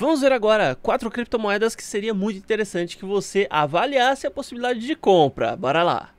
Vamos ver agora quatro criptomoedas que seria muito interessante que você avaliasse a possibilidade de compra. Bora lá!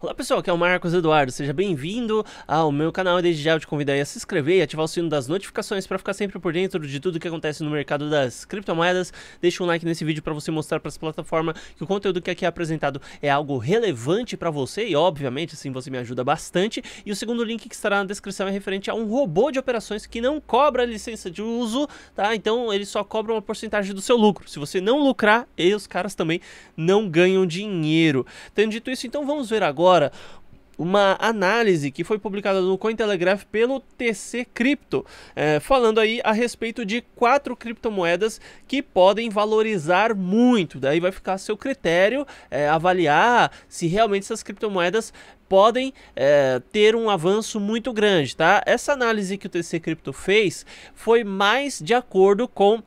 Olá pessoal, aqui é o Marcos Eduardo, seja bem-vindo ao meu canal. Desde já eu te convido a se inscrever e ativar o sino das notificações para ficar sempre por dentro de tudo que acontece no mercado das criptomoedas. Deixa um like nesse vídeo para você mostrar para as plataformas que o conteúdo que aqui é apresentado é algo relevante para você e, obviamente, assim você me ajuda bastante. E o segundo link que estará na descrição é referente a um robô de operações que não cobra licença de uso, tá? Então ele só cobra uma porcentagem do seu lucro. Se você não lucrar, e os caras também não ganham dinheiro. Tendo dito isso, então vamos ver agora agora uma análise que foi publicada no Cointelegraph pelo TC Crypto, é, falando aí a respeito de quatro criptomoedas que podem valorizar muito. Daí vai ficar a seu critério é, avaliar se realmente essas criptomoedas podem é, ter um avanço muito grande, tá? Essa análise que o TC Crypto fez foi mais de acordo com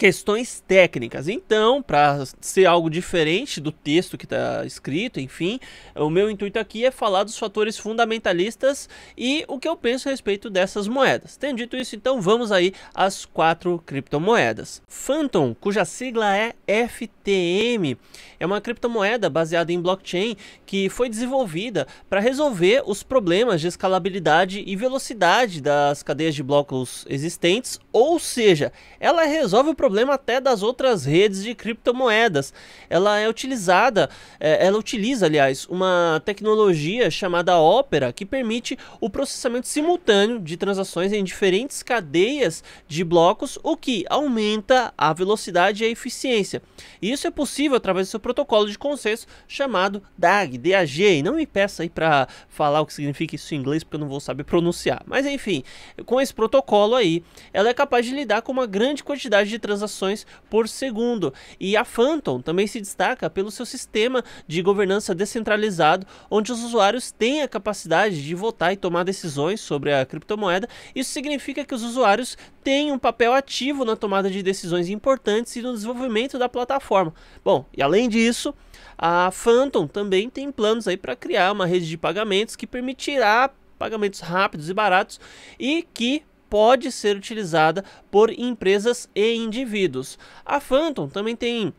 questões técnicas. Então, para ser algo diferente do texto que está escrito, enfim, o meu intuito aqui é falar dos fatores fundamentalistas e o que eu penso a respeito dessas moedas. Tendo dito isso, então vamos aí às quatro criptomoedas. Phantom, cuja sigla é FTM, é uma criptomoeda baseada em blockchain que foi desenvolvida para resolver os problemas de escalabilidade e velocidade das cadeias de blocos existentes, ou seja, ela resolve o problema problema até das outras redes de criptomoedas. Ela é utilizada, é, ela utiliza, aliás, uma tecnologia chamada Opera que permite o processamento simultâneo de transações em diferentes cadeias de blocos, o que aumenta a velocidade e a eficiência. E isso é possível através do seu protocolo de consenso chamado DAG, DAG. E não me peça aí para falar o que significa isso em inglês, porque eu não vou saber pronunciar. Mas enfim, com esse protocolo aí, ela é capaz de lidar com uma grande quantidade de transações transações por segundo. E a Phantom também se destaca pelo seu sistema de governança descentralizado, onde os usuários têm a capacidade de votar e tomar decisões sobre a criptomoeda. Isso significa que os usuários têm um papel ativo na tomada de decisões importantes e no desenvolvimento da plataforma. Bom, e além disso, a Phantom também tem planos aí para criar uma rede de pagamentos que permitirá pagamentos rápidos e baratos e que pode ser utilizada por empresas e indivíduos. A Phantom também tem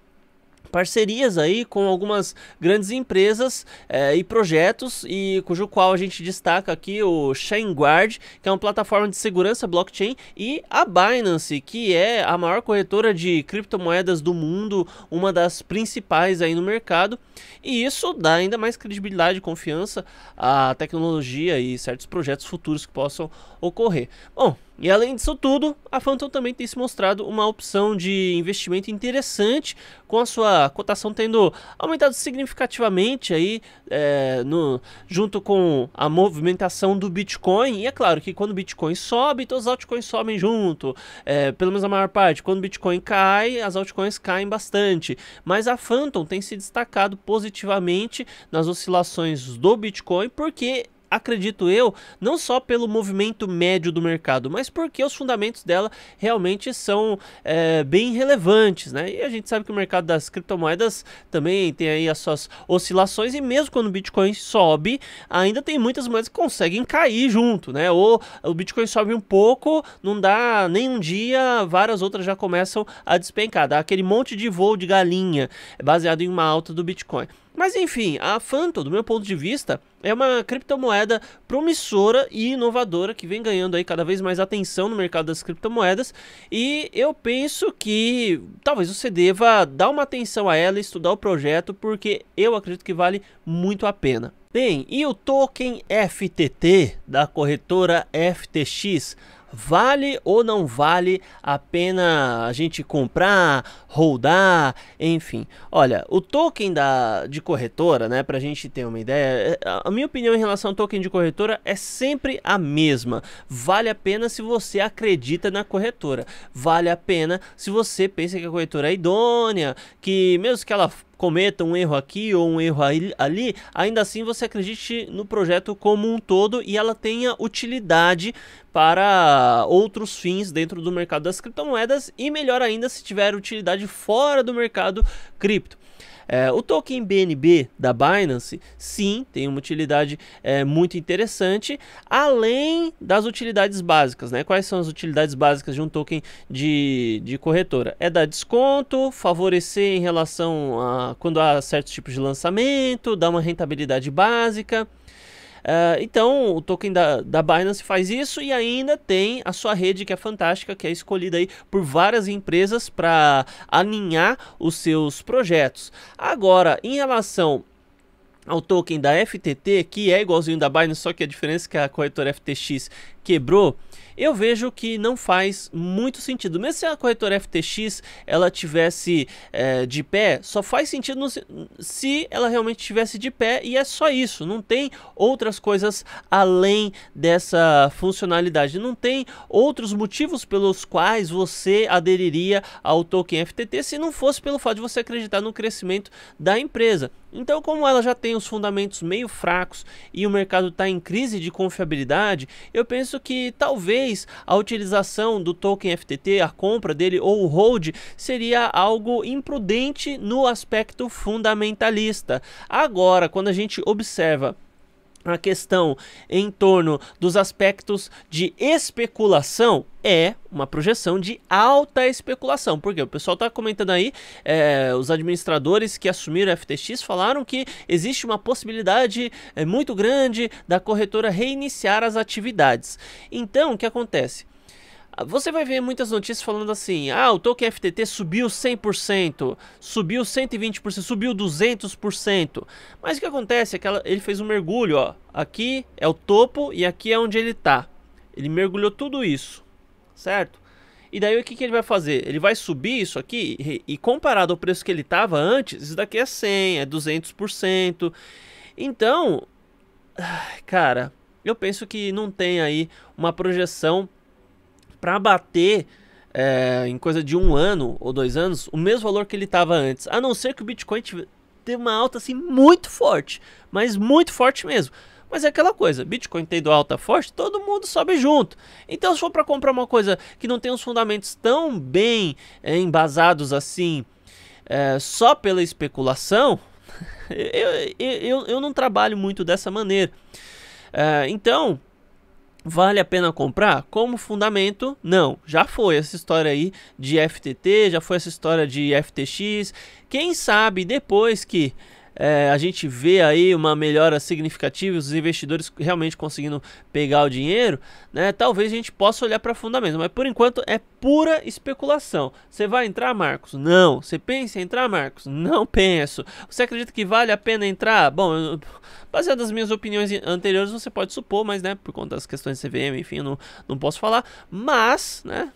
parcerias aí com algumas grandes empresas eh, e projetos e cujo qual a gente destaca aqui o ChainGuard que é uma plataforma de segurança blockchain e a Binance, que é a maior corretora de criptomoedas do mundo, uma das principais aí no mercado. E isso dá ainda mais credibilidade e confiança à tecnologia e certos projetos futuros que possam ocorrer. Bom, e além disso tudo, a Phantom também tem se mostrado uma opção de investimento interessante, com a sua cotação tendo aumentado significativamente aí, é, no, junto com a movimentação do Bitcoin. E é claro que quando o Bitcoin sobe, todas as altcoins sobem junto, é, pelo menos a maior parte. Quando o Bitcoin cai, as altcoins caem bastante. Mas a Phantom tem se destacado positivamente nas oscilações do Bitcoin, porque acredito eu, não só pelo movimento médio do mercado, mas porque os fundamentos dela realmente são é, bem relevantes, né? E a gente sabe que o mercado das criptomoedas também tem aí as suas oscilações e mesmo quando o Bitcoin sobe, ainda tem muitas moedas que conseguem cair junto, né? Ou o Bitcoin sobe um pouco, não dá nem um dia, várias outras já começam a despencar, dá aquele monte de voo de galinha baseado em uma alta do Bitcoin. Mas enfim, a Phantom, do meu ponto de vista, é uma criptomoeda promissora e inovadora que vem ganhando aí cada vez mais atenção no mercado das criptomoedas e eu penso que talvez você deva dar uma atenção a ela, estudar o projeto, porque eu acredito que vale muito a pena. Bem, e o token FTT da corretora FTX? Vale ou não vale a pena a gente comprar, rodar, enfim. Olha, o token da, de corretora, né, pra gente ter uma ideia, é, a minha opinião em relação ao token de corretora é sempre a mesma. Vale a pena se você acredita na corretora. Vale a pena se você pensa que a corretora é idônea, que mesmo que ela cometa um erro aqui ou um erro ali, ainda assim você acredite no projeto como um todo e ela tenha utilidade para outros fins dentro do mercado das criptomoedas e melhor ainda se tiver utilidade fora do mercado cripto. É, o token BNB da Binance, sim, tem uma utilidade é, muito interessante, além das utilidades básicas. Né? Quais são as utilidades básicas de um token de, de corretora? É dar desconto, favorecer em relação a quando há certos tipos de lançamento, dar uma rentabilidade básica. Uh, então, o token da, da Binance faz isso e ainda tem a sua rede que é fantástica, que é escolhida aí por várias empresas para alinhar os seus projetos. Agora, em relação ao token da FTT, que é igualzinho da Binance, só que a diferença é que a corretora FTX quebrou, eu vejo que não faz muito sentido. Mesmo se a corretora FTX ela tivesse é, de pé, só faz sentido no, se ela realmente tivesse de pé e é só isso. Não tem outras coisas além dessa funcionalidade. Não tem outros motivos pelos quais você aderiria ao token FTT se não fosse pelo fato de você acreditar no crescimento da empresa. Então, como ela já tem os fundamentos meio fracos e o mercado está em crise de confiabilidade, eu penso isso que talvez a utilização do token FTT, a compra dele ou o hold, seria algo imprudente no aspecto fundamentalista. Agora, quando a gente observa a questão em torno dos aspectos de especulação é uma projeção de alta especulação, porque o pessoal está comentando aí, é, os administradores que assumiram a FTX falaram que existe uma possibilidade é, muito grande da corretora reiniciar as atividades. Então, o que acontece? Você vai ver muitas notícias falando assim: ah, o token FTT subiu 100%, subiu 120%, subiu 200%. Mas o que acontece é que ele fez um mergulho, ó. Aqui é o topo e aqui é onde ele tá. Ele mergulhou tudo isso, certo? E daí o que, que ele vai fazer? Ele vai subir isso aqui e, e comparado ao preço que ele tava antes, isso daqui é 100, é 200%. Então, cara, eu penso que não tem aí uma projeção para bater é, em coisa de um ano ou dois anos o mesmo valor que ele estava antes. A não ser que o Bitcoin tenha uma alta assim muito forte, mas muito forte mesmo. Mas é aquela coisa, Bitcoin tendo alta forte, todo mundo sobe junto. Então, se for para comprar uma coisa que não tem os fundamentos tão bem é, embasados assim, é, só pela especulação, eu, eu, eu não trabalho muito dessa maneira. É, então, Vale a pena comprar? Como fundamento, não. Já foi essa história aí de FTT, já foi essa história de FTX. Quem sabe depois que é, a gente vê aí uma melhora significativa, os investidores realmente conseguindo pegar o dinheiro, né? Talvez a gente possa olhar para fundamentos, mas por enquanto é pura especulação. Você vai entrar, Marcos? Não. Você pensa em entrar, Marcos? Não penso. Você acredita que vale a pena entrar? Bom, eu, baseado nas minhas opiniões anteriores, você pode supor, mas né, por conta das questões de CVM, enfim, eu não, não posso falar. Mas, né?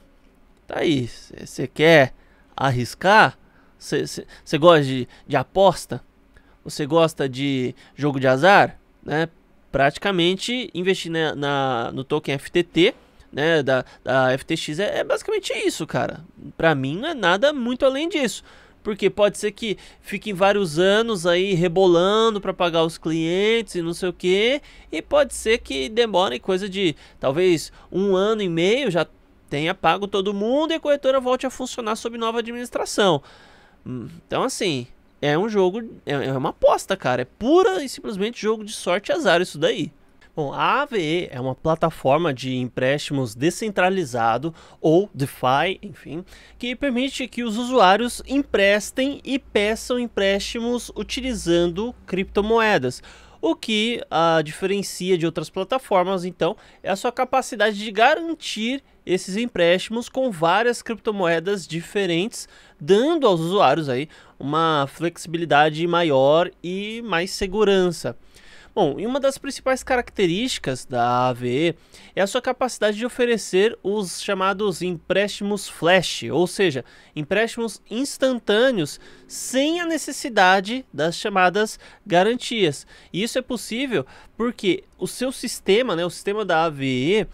Tá aí. Você quer arriscar? Você gosta de, de aposta? Você gosta de jogo de azar? Né? Praticamente investir na, na no token FTT, né, da, da FTX é, é, basicamente isso, cara. Para mim não é nada muito além disso. Porque pode ser que fiquem vários anos aí rebolando para pagar os clientes e não sei o que. E pode ser que demore coisa de talvez um ano e meio já tenha pago todo mundo e a corretora volte a funcionar sob nova administração. Hum, então, assim, é um jogo, é, é uma aposta, cara. É pura e simplesmente jogo de sorte e azar isso daí. Bom, a AVE é uma plataforma de empréstimos descentralizado ou DeFi, enfim, que permite que os usuários emprestem e peçam empréstimos utilizando criptomoedas. O que a ah, diferencia de outras plataformas, então, é a sua capacidade de garantir esses empréstimos com várias criptomoedas diferentes, dando aos usuários aí uma flexibilidade maior e mais segurança. Bom, e uma das principais características da AVE é a sua capacidade de oferecer os chamados empréstimos flash, ou seja, empréstimos instantâneos sem a necessidade das chamadas garantias. E isso é possível porque o seu sistema, né, o sistema da AVE,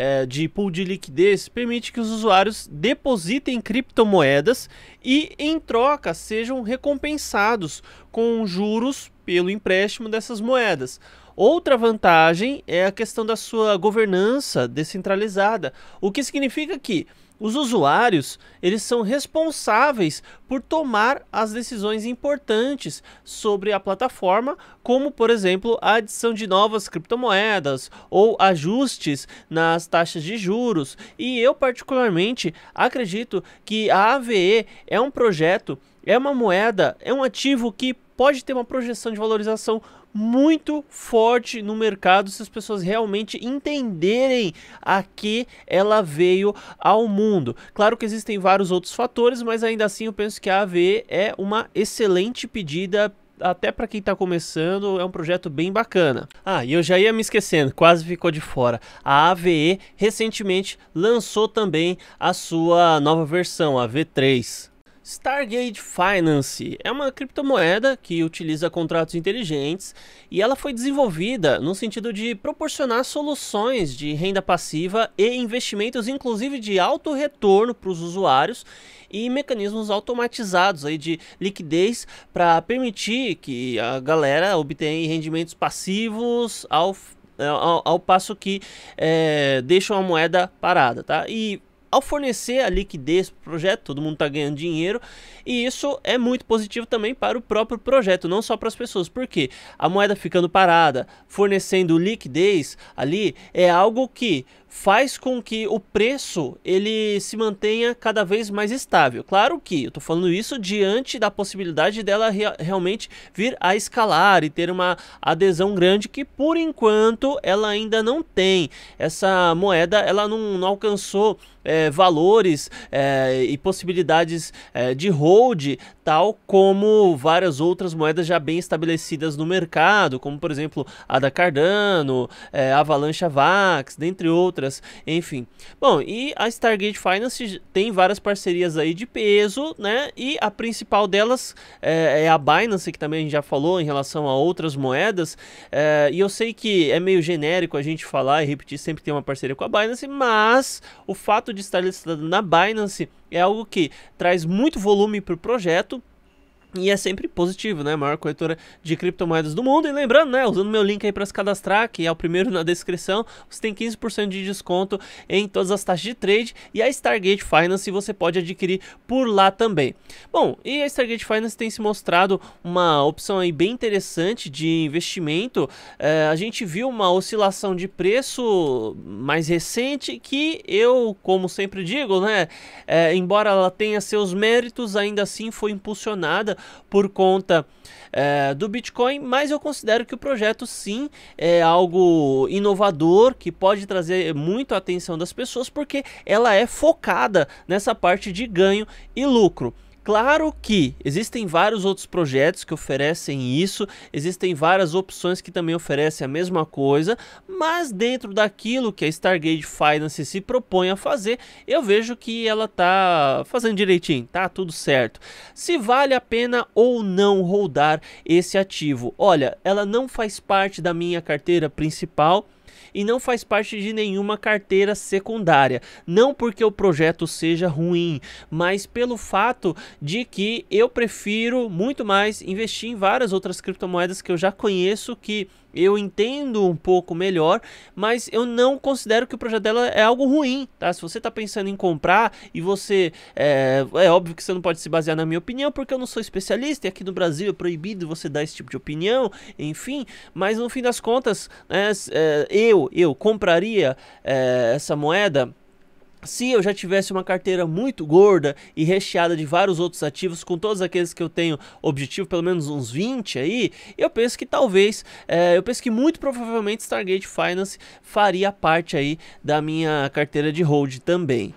é, de pool de liquidez permite que os usuários depositem criptomoedas e, em troca, sejam recompensados com juros pelo empréstimo dessas moedas. Outra vantagem é a questão da sua governança descentralizada, o que significa que os usuários, eles são responsáveis por tomar as decisões importantes sobre a plataforma, como, por exemplo, a adição de novas criptomoedas ou ajustes nas taxas de juros. E eu particularmente acredito que a AVE é um projeto, é uma moeda, é um ativo que pode ter uma projeção de valorização muito forte no mercado se as pessoas realmente entenderem a que ela veio ao mundo. Claro que existem vários outros fatores, mas ainda assim eu penso que a AVE é uma excelente pedida até para quem está começando, é um projeto bem bacana. Ah, e eu já ia me esquecendo, quase ficou de fora. A AVE recentemente lançou também a sua nova versão, a V3. Stargate Finance é uma criptomoeda que utiliza contratos inteligentes e ela foi desenvolvida no sentido de proporcionar soluções de renda passiva e investimentos, inclusive de alto retorno para os usuários e mecanismos automatizados aí de liquidez para permitir que a galera obtenha rendimentos passivos ao é, ao, ao, passo que é, deixam a moeda parada, tá? E ao fornecer a liquidez para o projeto, todo mundo está ganhando dinheiro e isso é muito positivo também para o próprio projeto, não só para as pessoas, porque a moeda ficando parada, fornecendo liquidez ali, é algo que faz com que o preço ele se mantenha cada vez mais estável. Claro que eu estou falando isso diante da possibilidade dela rea realmente vir a escalar e ter uma adesão grande que por enquanto ela ainda não tem. Essa moeda ela não, não alcançou é, valores é, e possibilidades é, de hold digital, como várias outras moedas já bem estabelecidas no mercado, como por exemplo a da Cardano, é, Avalanche Vax, dentre outras, enfim. Bom, e a Stargate Finance tem várias parcerias aí de peso, né? E a principal delas é, é a Binance, que também a gente já falou em relação a outras moedas. É, e eu sei que é meio genérico a gente falar e repetir sempre tem uma parceria com a Binance, mas o fato de estar listada na Binance é algo que traz muito volume para o projeto, e é sempre positivo, né? A maior corretora de criptomoedas do mundo. E lembrando, né? Usando meu link aí para se cadastrar, que é o primeiro na descrição, você tem 15% de desconto em todas as taxas de trade. E a Stargate Finance você pode adquirir por lá também. Bom, e a Stargate Finance tem se mostrado uma opção aí bem interessante de investimento. É, a gente viu uma oscilação de preço mais recente que eu, como sempre digo, né? É, embora ela tenha seus méritos, ainda assim foi impulsionada por conta é, do Bitcoin, mas eu considero que o projeto sim é algo inovador que pode trazer muito a atenção das pessoas porque ela é focada nessa parte de ganho e lucro. Claro que existem vários outros projetos que oferecem isso, existem várias opções que também oferecem a mesma coisa, mas dentro daquilo que a Stargate Finance se propõe a fazer, eu vejo que ela tá fazendo direitinho, tá tudo certo. Se vale a pena ou não rodar esse ativo? Olha, ela não faz parte da minha carteira principal e não faz parte de nenhuma carteira secundária. Não porque o projeto seja ruim, mas pelo fato de que eu prefiro muito mais investir em várias outras criptomoedas que eu já conheço que eu entendo um pouco melhor, mas eu não considero que o projeto dela é algo ruim, tá? Se você está pensando em comprar e você... É, é, óbvio que você não pode se basear na minha opinião, porque eu não sou especialista e aqui no Brasil é proibido você dar esse tipo de opinião, enfim. Mas no fim das contas, né, eh, eu, eu compraria é, essa moeda se eu já tivesse uma carteira muito gorda e recheada de vários outros ativos, com todos aqueles que eu tenho objetivo, pelo menos uns 20 aí, eu penso que talvez, é, eu penso que muito provavelmente Stargate Finance faria parte aí da minha carteira de hold também.